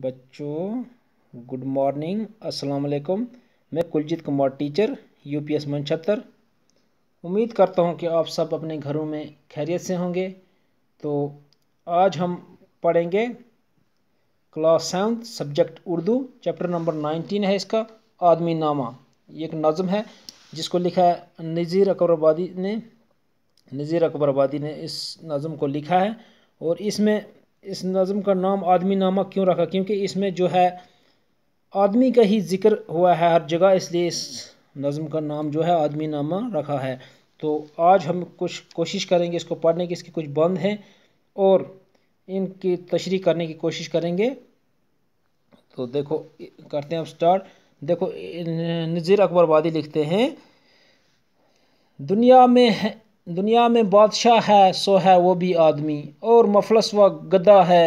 बच्चों good morning अस्सलाम वालेकुम मैं Kuljeet Kumar teacher U P S उम्मीद करता हूँ कि आप सब अपने घरों में खैरियत से होंगे तो आज हम पढ़ेंगे class seventh subject Urdu chapter number nineteen है इसका आदमी नामा ये एक नज़म है जिसको लिखा है नज़ीर अकबर आबादी ने नज़ीर अकबर आबादी ने इस नज़म को लिखा है और इसमें इस नज़म का नाम आदमी नामा क्यों रखा क्योंकि इसमें जो है आदमी का ही जिक्र हुआ है हर जगह इसलिए इस नज़म का नाम जो है आदमी नामा रखा है तो आज हम कुछ कोशिश करेंगे इसको पढ़ने की इसके कुछ बंद हैं और इनकी तशरी करने की कोशिश करेंगे तो देखो करते हैं अब स्टार्ट देखो नज़ीर अकबर वादी लिखते हैं दुनिया में है दुनिया में बादशाह है सो है वो भी आदमी और मफलस व गदा है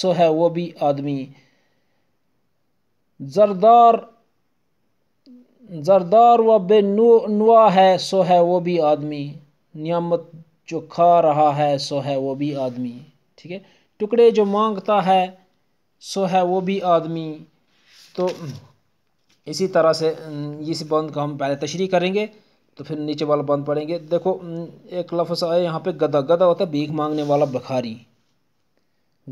सो है वो भी आदमी जरदार जरदार व बेनुआ है सो है वो भी आदमी नियामत जो खा रहा है सो है वो भी आदमी ठीक है टुकड़े जो मांगता है सो है वो भी आदमी तो इसी तरह से इस बंद का हम पहले तशरी करेंगे तो फिर नीचे वाला बंद पड़ेंगे देखो एक लफ्स आया यहाँ पे गदा गदा होता है भीख मांगने वाला बखारी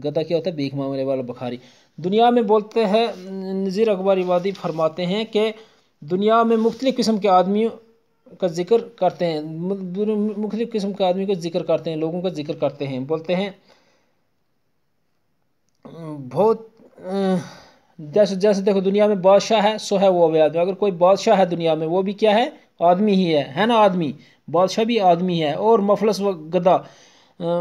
गदा क्या होता है भीख मांगने वाला बखारी दुनिया में बोलते हैं नज़ीर अकबर इवादी फरमाते हैं कि दुनिया में मुख्तलिफ़ किस्म के आदमियों का जिक्र करते हैं मुख्तलिफ़ किस्म के आदमी का जिक्र करते हैं लोगों का जिक्र करते हैं बोलते हैं बहुत जैसे जैसे देखो दुनिया में बादशाह है सो है वो भी आदमी अगर कोई बादशाह है दुनिया में वो भी क्या है आदमी ही है है ना आदमी बादशाह भी आदमी है और मफलस व गदा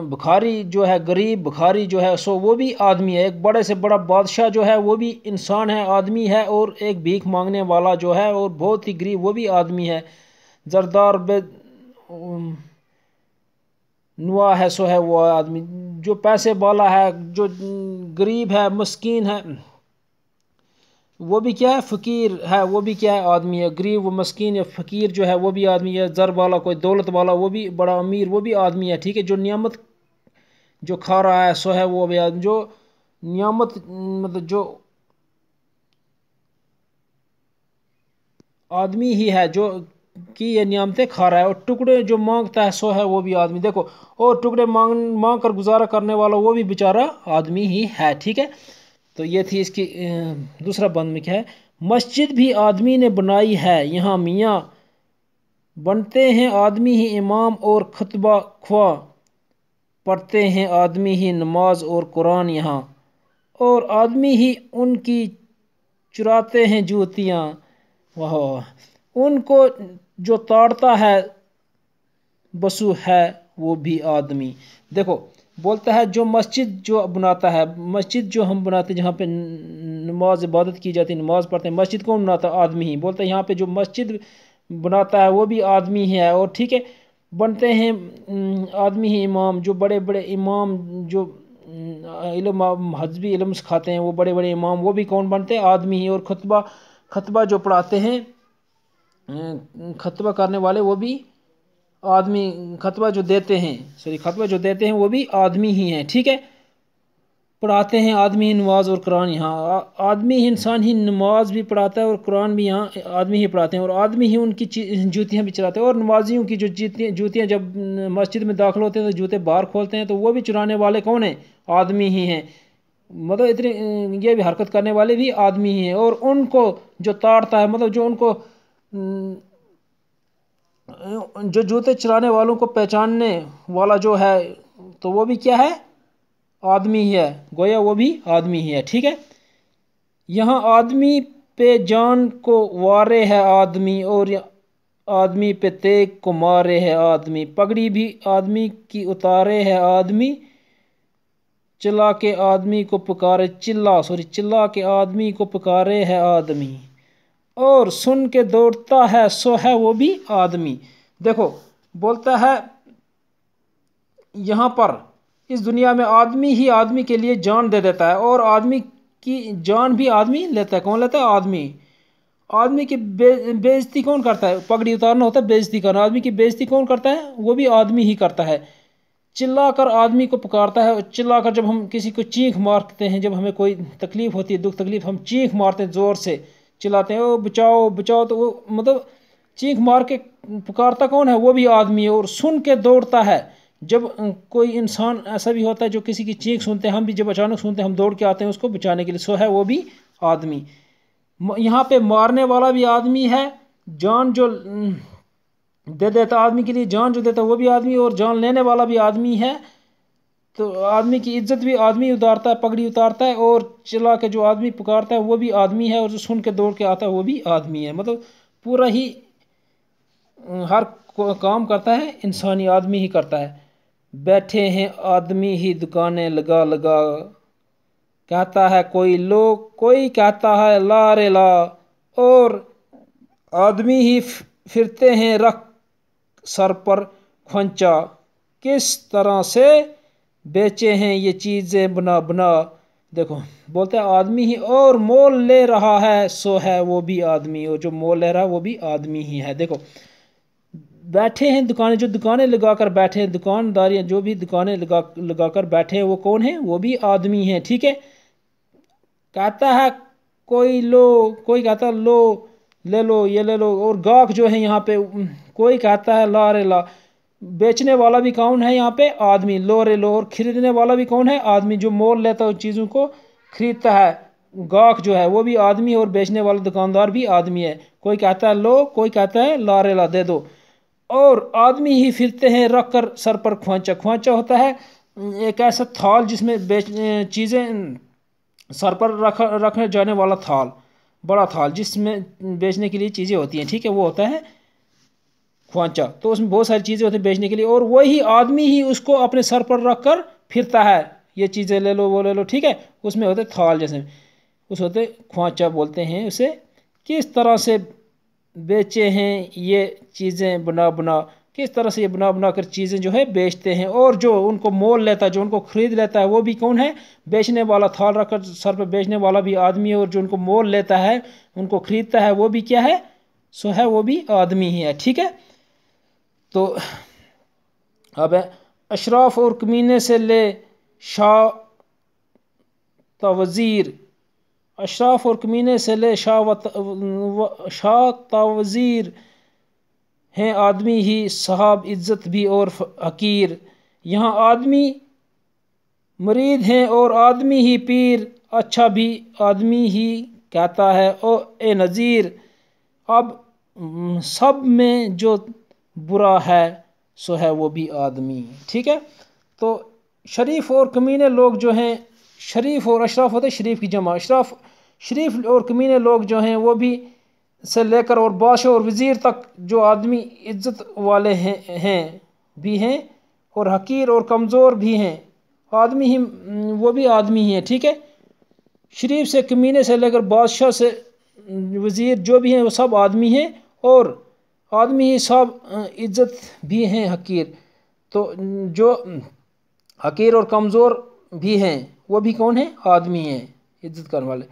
भखारी जो है गरीब भखारी जो है सो वो भी आदमी है एक बड़े से बड़ा बादशाह जो है वो भी इंसान है आदमी है और एक भीख मांगने वाला जो है और बहुत ही गरीब वो भी आदमी है जरदार बे नुआ है सो है वो आदमी जो पैसे वाला है जो गरीब है मस्किन है वो भी क्या है फ़कीर है वो भी क्या है आदमी है गरीब व मस्किन या फ़कीर जो है वो भी आदमी है ज़र वाला कोई दौलत वाला वो भी बड़ा अमीर वो भी आदमी है ठीक है जो नियामत जो खा रहा है सो है वो भी आदमी जो नियामत मतलब जो आदमी ही है जो कि ये नियामतें खा रहा है और टुकड़े जो मांगता है सो है वो भी आदमी देखो और टुकड़े मांग मांग कर गुजारा करने वाला वो भी बेचारा आदमी ही है ठीक है तो ये थी इसकी दूसरा बंद में क्या है मस्जिद भी आदमी ने बनाई है यहाँ मियाँ बनते हैं आदमी ही इमाम और खुतबा ख्वा पढ़ते हैं आदमी ही नमाज और कुरान यहाँ और आदमी ही उनकी चुराते हैं जूतियाँ वाह उनको जो ताड़ता है बसु है वो भी आदमी देखो बोलता है जो मस्जिद जो बनाता है मस्जिद जो हम बनाते हैं जहाँ पे नमाज इबादत की जाती है नमाज पढ़ते हैं मस्जिद कौन बनाता है आदमी ही बोलता है यहाँ पे जो मस्जिद बनाता है वो भी आदमी ही है और ठीक है बनते हैं आदमी ही इमाम जो बड़े बड़े इमाम जो इलम हजबी इलम सिखाते हैं वो बड़े बड़े इमाम वो भी कौन बनते हैं आदमी ही और खुतबा खतबा जो पढ़ाते हैं खतबा करने वाले वो भी आदमी खतवा जो देते हैं सॉरी खतवा जो देते हैं वो भी आदमी ही हैं ठीक है पढ़ाते हैं आदमी ही नमाज और कुरान यहाँ आदमी ही इंसान ही नमाज भी पढ़ाता है और कुरान भी यहाँ आदमी ही पढ़ाते हैं और आदमी ही उनकी जूतियाँ भी चलाते हैं और नमाजियों की जो जूतियाँ जूतियाँ जब मस्जिद में दाखिल होते हैं तो जूते बाहर खोलते हैं तो वो भी चुराने वाले कौन हैं आदमी ही हैं मतलब इतने ये भी हरकत करने वाले भी आदमी ही हैं और उनको जो ताड़ता है मतलब जो उनको जो जूते चलाने वालों को पहचानने वाला जो है तो वो भी क्या है आदमी ही है गोया वो भी आदमी ही है ठीक है यहाँ आदमी पे जान को वारे है आदमी और आदमी पे तेग को मारे है आदमी पगड़ी भी आदमी की उतारे है आदमी चिल्ला के आदमी को पुकारे चिल्ला सॉरी चिल्ला के आदमी को पुकारे है आदमी और सुन के दौड़ता है सो है वो भी आदमी देखो बोलता है यहाँ पर इस दुनिया में आदमी ही आदमी के लिए जान दे देता है और आदमी की जान भी आदमी लेता है कौन लेता है आदमी आदमी की बे बेइज्जती कौन करता है पगड़ी उतारना होता है बेइज्जती करना आदमी की बेइज्जती कौन करता है वो भी आदमी ही करता है चिल्ला कर आदमी को पुकारता है चिल्ला कर जब हम किसी को चीख मारते हैं जब हमें कोई तकलीफ़ होती है दुख तकलीफ़ हम चीख मारते हैं ज़ोर से चिल्लाते हैं ओ बचाओ बचाओ तो वो मतलब चीख मार के पुकारता कौन है वो भी आदमी है और सुन के दौड़ता है जब कोई इंसान ऐसा भी होता है जो किसी की चीख सुनते हैं हम भी जब अचानक सुनते हैं हम दौड़ के आते हैं उसको बचाने के लिए सो है वो भी आदमी यहाँ पे मारने वाला भी आदमी है जान जो दे देता आदमी के लिए जान जो देता वो भी आदमी और जान लेने वाला भी आदमी है तो आदमी की इज्जत भी आदमी उतारता है पगड़ी उतारता है और चिल्ला के जो आदमी पुकारता है वो भी आदमी है और जो सुन के दौड़ के आता है वो भी आदमी है मतलब पूरा ही हर काम करता है इंसानी आदमी ही करता है बैठे हैं आदमी ही दुकानें लगा लगा कहता है कोई लो कोई कहता है ला रे ला और आदमी ही फिरते हैं रख सर पर खोंचा किस तरह से बेचे हैं ये चीज़ें बना बना देखो बोलते हैं आदमी ही और मोल ले रहा है सो है वो भी आदमी और जो मोल ले रहा है वो भी आदमी ही है देखो बैठे हैं दुकानें जो दुकानें लगा कर बैठे हैं दुकानदारियाँ जो भी दुकानें लगा लगा कर बैठे हैं वो कौन है वो भी आदमी हैं ठीक है कहता है कोई लो कोई कहता लो ले लो ये ले लो और गाहक जो है यहाँ पे कोई कहता है ला रे ला बेचने वाला भी कौन है यहाँ पे आदमी लो रे लो और खरीदने वाला भी कौन है आदमी जो मोल लेता है उन चीज़ों को खरीदता है गाहक जो है वो भी आदमी और बेचने वाला दुकानदार भी आदमी है कोई कहता है लो कोई कहता है ला रे ला दे दो और आदमी ही फिरते हैं रख कर सर पर ख्वांचा ख्वांचा होता है एक ऐसा थाल जिसमें बेच चीज़ें सर पर रख रखने जाने वाला थाल बड़ा थाल जिसमें बेचने के लिए चीज़ें होती हैं ठीक है वो होता है खुआचा तो उसमें बहुत सारी चीज़ें होती हैं बेचने के लिए और वही आदमी ही उसको अपने सर पर रख कर फिरता है ये चीज़ें ले लो वो ले लो ठीक है उसमें होते थाल जैसे उस होते खुआचा बोलते हैं उसे किस तरह से बेचे हैं ये चीज़ें बना बना किस तरह से ये बना बना कर चीज़ें जो है बेचते हैं और जो उनको मोल लेता है जो उनको ख़रीद लेता है वो भी कौन है बेचने वाला थाल रखकर सर पर बेचने वाला भी आदमी है और जो उनको मोल लेता है उनको ख़रीदता है वो भी क्या है सो है वो भी आदमी ही है ठीक है तो अब अशराफ और कमीने से ले शाह वज़ीर अशराफ और कमीने से ले शाह शाह शाह वज़ीर हैं आदमी ही साहब इज़्ज़त भी और हकीर यहाँ आदमी मरीद हैं और आदमी ही पीर अच्छा भी आदमी ही कहता है ओ ए नज़ीर अब सब में जो बुरा है सो है वो भी आदमी ठीक है तो शरीफ और कमीने लोग जो हैं शरीफ और अशराफ होते शरीफ की जमा अशराफ शरीफ और कमीने लोग जो हैं वो भी से लेकर और बादशाह और वज़ीर तक जो आदमी इज्जत वाले हैं हैं भी हैं और हकीर और कमज़ोर भी हैं आदमी ही वो भी आदमी ही हैं ठीक है शरीफ से कमीने से लेकर बादशाह से वज़ीर जो भी हैं वो सब आदमी हैं और आदमी सब इज्जत भी हैं हकीर तो जो हकीर और कमज़ोर भी हैं वो भी कौन है आदमी हैं इज्जत करने वाले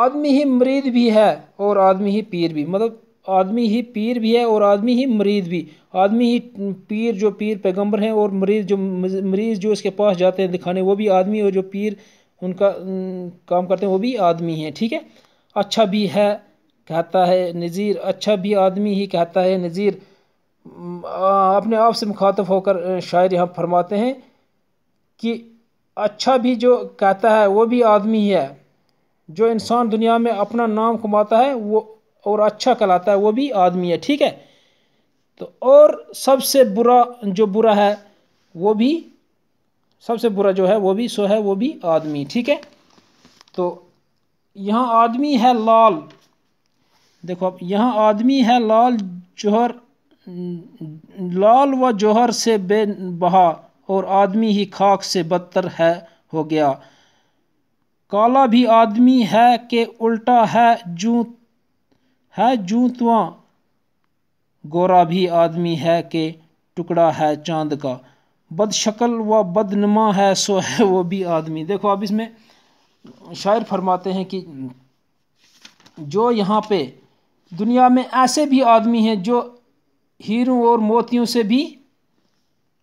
आदमी ही मरीद भी है और आदमी ही पीर भी मतलब आदमी ही पीर भी है और आदमी ही मरीद भी आदमी ही पीर जो पीर पैगंबर हैं और मरीज जो मरीज जो इसके पास जाते हैं दिखाने वो भी आदमी और जो पीर उनका काम करते हैं वो भी आदमी हैं ठीक है अच्छा भी है कहता है नज़ीर अच्छा भी आदमी ही कहता है नज़ीर अपने आप से मुखातब होकर शायर यहाँ फरमाते हैं कि अच्छा भी जो कहता है वो भी आदमी है जो इंसान दुनिया में अपना नाम कमाता है वो और अच्छा कहलाता है वो भी आदमी है ठीक है तो और सबसे बुरा जो बुरा है वो भी सबसे बुरा जो है वो भी सो है वो भी आदमी ठीक है तो यहाँ आदमी है लाल देखो अब यहाँ आदमी है लाल जौहर लाल व जौहर से बे बहा और आदमी ही खाक से बदतर है हो गया काला भी आदमी है के उल्टा है जू है जू गोरा भी आदमी है के टुकड़ा है चांद का बदशक्ल व बदनुमा है सो है वो भी आदमी देखो अब इसमें शायर फरमाते हैं कि जो यहाँ पे दुनिया में ऐसे भी आदमी हैं जो हीरों और मोतियों से भी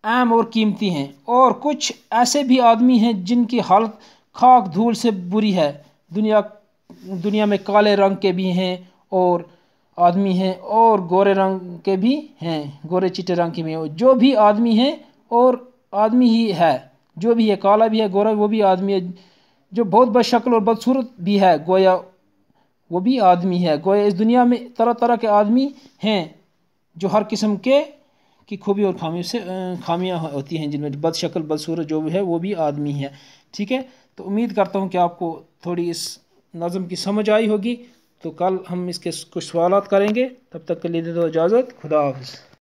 आम और कीमती हैं और कुछ ऐसे भी आदमी हैं जिनकी हालत खाक धूल से बुरी है दुनिया दुनिया में काले रंग के भी हैं और आदमी हैं और गोरे रंग के भी हैं गोरे चिटे रंग के भी हैं जो भी आदमी हैं और आदमी ही है जो भी है काला भी है गोरा वो भी आदमी है जो बहुत बदशक्ल और बदसूरत भी है गोया वो भी आदमी है गोए इस दुनिया में तरह तरह के आदमी हैं जो हर किस्म के की खूबी और खामी से खामियां होती हैं जिनमें बदशक्ल बदसूरत जो भी है वो भी आदमी है ठीक है तो उम्मीद करता हूँ कि आपको थोड़ी इस नज़म की समझ आई होगी तो कल हम इसके कुछ सवाल करेंगे तब तक के लिए दे दो इजाज़त खुदा हाफ